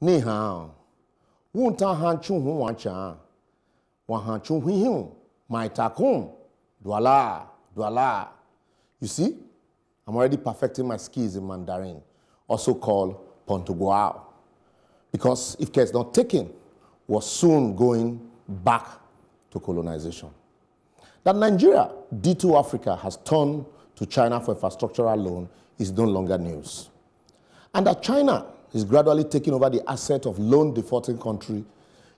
ni hao wun ta han chung hun wan cha Wan han hu hu my takum dwala dwala you see i'm already perfecting my skills in mandarin also called pontuguao because if care is not taken we're soon going back to colonization that nigeria d2 africa has turned to china for infrastructural loan is no longer news and that china is gradually taking over the asset of loan defaulting country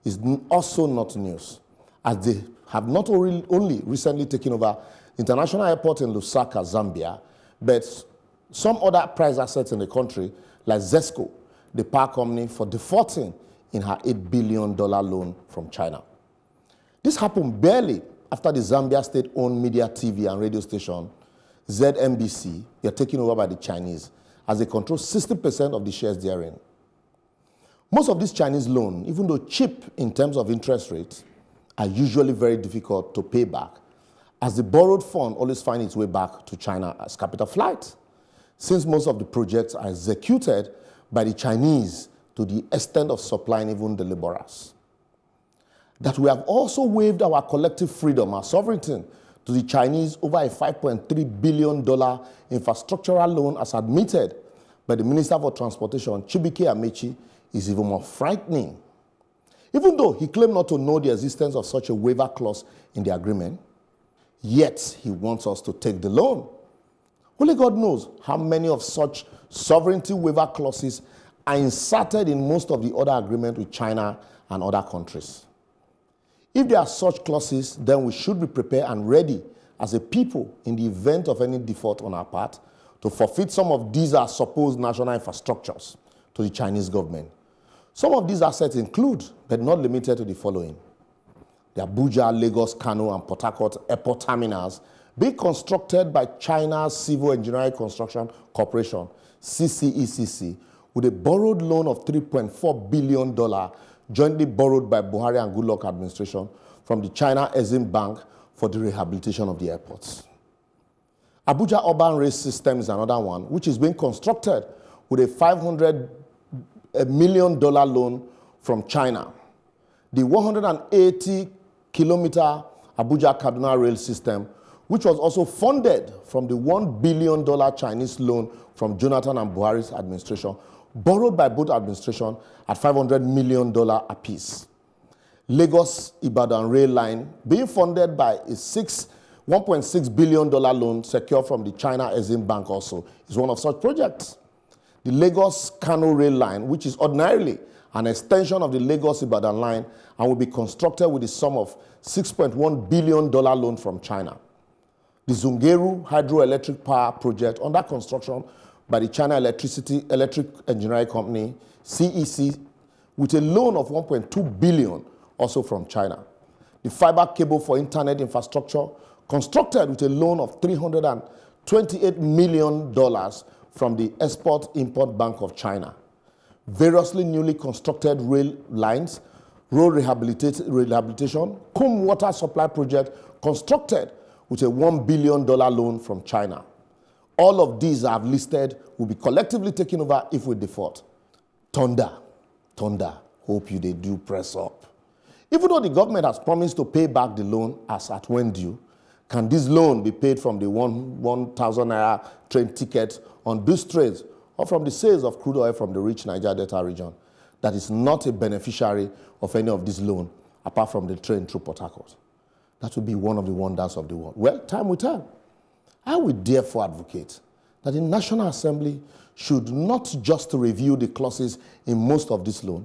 is also not news, as they have not only recently taken over international airport in Lusaka, Zambia, but some other prize assets in the country, like Zesco, the power company, for defaulting in her $8 billion loan from China. This happened barely after the Zambia state-owned media TV and radio station, ZMBC, were taken over by the Chinese as they control 60% of the shares therein. Most of these Chinese loans, even though cheap in terms of interest rates, are usually very difficult to pay back, as the borrowed fund always finds its way back to China as capital flight, since most of the projects are executed by the Chinese to the extent of supplying even the laborers. That we have also waived our collective freedom, our sovereignty, to the Chinese over a $5.3 billion infrastructural loan as admitted but the Minister for Transportation, Chibike Amechi, is even more frightening. Even though he claimed not to know the existence of such a waiver clause in the agreement, yet he wants us to take the loan. Only God knows how many of such sovereignty waiver clauses are inserted in most of the other agreements with China and other countries. If there are such clauses, then we should be prepared and ready as a people in the event of any default on our part to forfeit some of these are supposed national infrastructures to the Chinese government. Some of these assets include, but not limited to the following. The Abuja, Lagos, Kano, and Port Harcourt airport terminals being constructed by China's Civil Engineering Construction Corporation, CCECC, e with a borrowed loan of $3.4 billion jointly borrowed by Buhari and Goodluck administration from the China Exim Bank for the rehabilitation of the airports. Abuja Urban Rail System is another one, which is being constructed with a $500 million loan from China. The 180 kilometer Abuja Kaduna Rail System, which was also funded from the $1 billion Chinese loan from Jonathan and Buhari's administration, borrowed by both administrations at $500 million apiece. Lagos Ibadan Rail Line, being funded by a 6 $1.6 billion loan secured from the China Exim Bank also is one of such projects. The Lagos-Kano rail line, which is ordinarily an extension of the Lagos-Ibadan line and will be constructed with a sum of $6.1 billion loan from China. The Zungeru hydroelectric power project under construction by the China Electricity Electric Engineering Company, CEC, with a loan of 1.2 billion also from China. The fiber cable for internet infrastructure constructed with a loan of $328 million from the Export-Import Bank of China. Variously newly constructed rail lines, road rehabilitation, Kum water supply project constructed with a $1 billion loan from China. All of these I've listed will be collectively taken over if we default. Thunder, thunder, hope you they do press up. Even though the government has promised to pay back the loan as at when due, can this loan be paid from the 1,000 naira train ticket on these trades or from the sales of crude oil from the rich Niger Delta region that is not a beneficiary of any of this loan apart from the train through Port Harcourt? That would be one of the wonders of the world. Well, time will tell. I would therefore advocate that the National Assembly should not just review the clauses in most of this loan,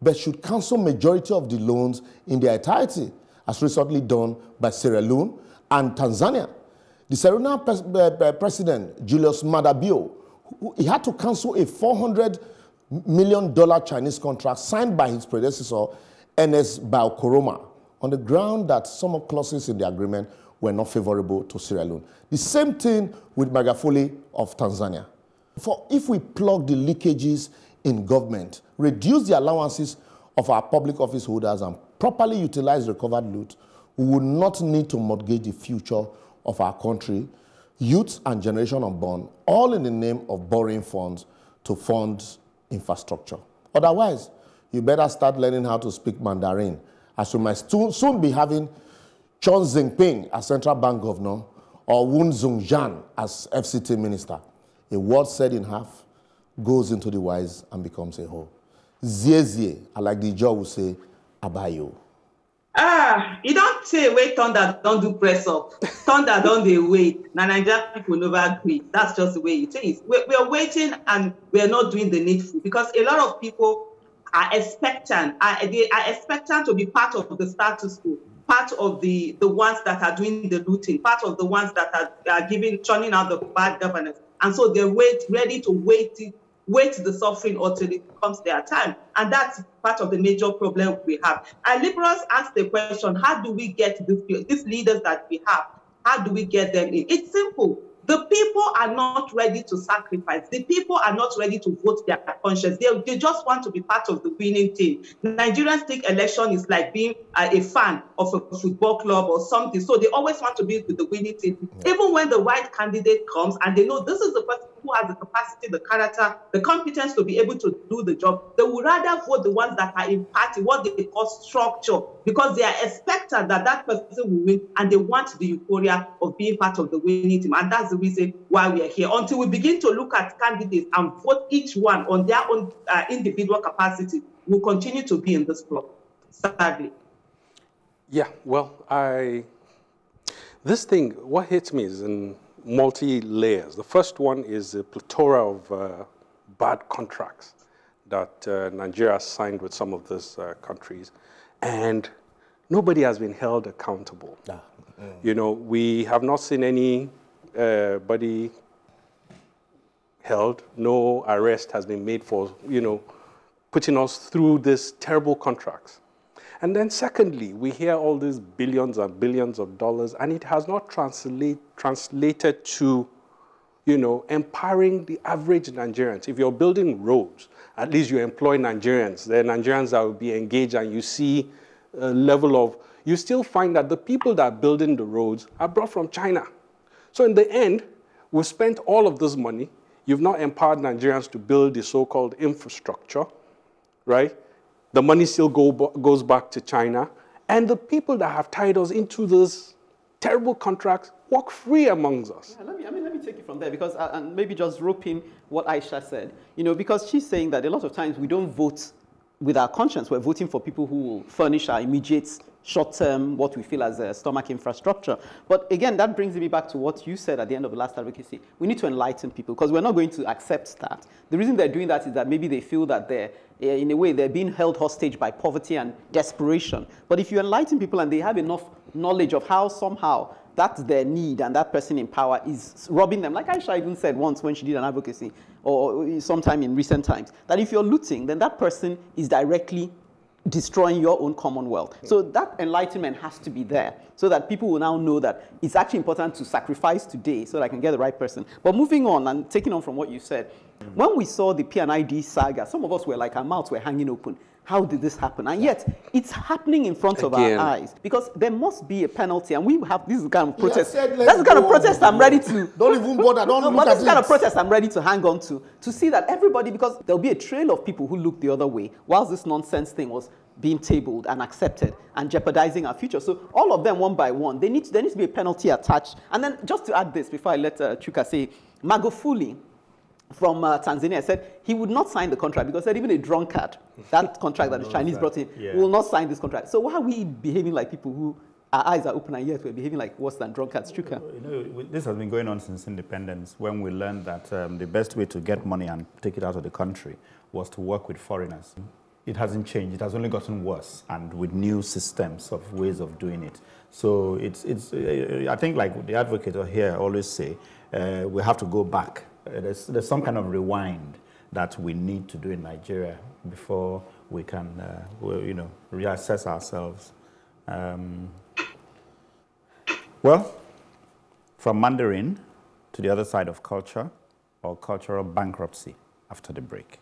but should cancel majority of the loans in their entirety, as recently done by Sierra Leone, and Tanzania. The ceremonial pres eh, president, Julius Madabio, he had to cancel a $400 million Chinese contract signed by his predecessor, Ernest Baukoroma, on the ground that some clauses in the agreement were not favorable to Sierra Leone. The same thing with Magafuli of Tanzania. For if we plug the leakages in government, reduce the allowances of our public office holders, and properly utilize recovered loot, we will not need to mortgage the future of our country, youth, and generation unborn, all in the name of borrowing funds to fund infrastructure. Otherwise, you better start learning how to speak Mandarin, as we might soon be having Chun Zingping as central bank governor or Wun Zongzhan as FCT minister. A word said in half goes into the wise and becomes a whole. Zie zie, like the Jaw will say, abayo. Ah, you don't say wait thunder, don't do press up. Thunder don't they wait. Now Nigeria people never agree. That's just the way it is. We're, we're waiting and we're not doing the needful because a lot of people are expectant, are, they are expectant to be part of the status quo, part of the, the ones that are doing the looting, part of the ones that are, are giving, churning out the bad governance. And so they're wait, ready to wait wait the suffering until it comes their time. And that's part of the major problem we have. And liberals ask the question, how do we get this, these leaders that we have? How do we get them in? It's simple. The people are not ready to sacrifice. The people are not ready to vote their conscience. They, they just want to be part of the winning team. Nigerians think election is like being uh, a fan of a football club or something. So they always want to be with the winning team. Yeah. Even when the right candidate comes and they know this is the person who has the capacity, the character, the competence to be able to do the job. They would rather vote the ones that are in party, what they call structure, because they are expected that that person will win and they want the euphoria of being part of the winning team. And that's the reason why we are here. Until we begin to look at candidates and vote each one on their own uh, individual capacity, we'll continue to be in this block, sadly. Yeah, well, I. This thing, what hits me is, and multi-layers. The first one is the plethora of uh, bad contracts that uh, Nigeria signed with some of these uh, countries, and nobody has been held accountable. Ah. Mm. You know, we have not seen anybody uh, held. No arrest has been made for you know putting us through these terrible contracts. And then secondly, we hear all these billions and billions of dollars, and it has not translate, translated to, you know, empowering the average Nigerians. If you're building roads, at least you employ Nigerians. There are Nigerians that will be engaged, and you see a level of, you still find that the people that are building the roads are brought from China. So in the end, we spent all of this money. You've not empowered Nigerians to build the so-called infrastructure, right? The money still go, goes back to China. And the people that have tied us into this terrible contracts walk free amongst us. Yeah, let me, I mean, let me take it from there because, uh, and maybe just rope in what Aisha said. You know, because she's saying that a lot of times we don't vote with our conscience. We're voting for people who will furnish our immediate short-term, what we feel as a stomach infrastructure. But again, that brings me back to what you said at the end of the last advocacy. We need to enlighten people because we're not going to accept that. The reason they're doing that is that maybe they feel that they're, eh, in a way, they're being held hostage by poverty and desperation. But if you enlighten people and they have enough knowledge of how somehow that's their need and that person in power is robbing them. Like Aisha even said once when she did an advocacy or sometime in recent times, that if you're looting, then that person is directly destroying your own commonwealth. So that enlightenment has to be there so that people will now know that it's actually important to sacrifice today so that I can get the right person. But moving on and taking on from what you said, when we saw the PNID saga, some of us were like, our mouths were hanging open. How did this happen? And yet, it's happening in front of our eyes because there must be a penalty, and we have this kind of protest. Said, That's the kind of protest I'm ready to. Don't even bother. Don't look but at this kind of protest I'm ready to hang on to to see that everybody, because there'll be a trail of people who look the other way, whilst this nonsense thing was being tabled and accepted and jeopardizing our future. So all of them, one by one, they need to, there needs to be a penalty attached. And then just to add this before I let uh, Chuka say, Magofuli from uh, Tanzania said he would not sign the contract because said even a drunkard, that contract that the Chinese that. brought in, yeah. will not sign this contract. So why are we behaving like people who our eyes are open and yet we're behaving like worse than drunkards, Chuka? You know, this has been going on since independence when we learned that um, the best way to get money and take it out of the country was to work with foreigners. It hasn't changed. It has only gotten worse and with new systems of ways of doing it. So it's, it's, uh, I think like the advocate here always say, uh, we have to go back there's, there's some kind of rewind that we need to do in Nigeria before we can, uh, we, you know, reassess ourselves. Um, well, from Mandarin to the other side of culture or cultural bankruptcy after the break.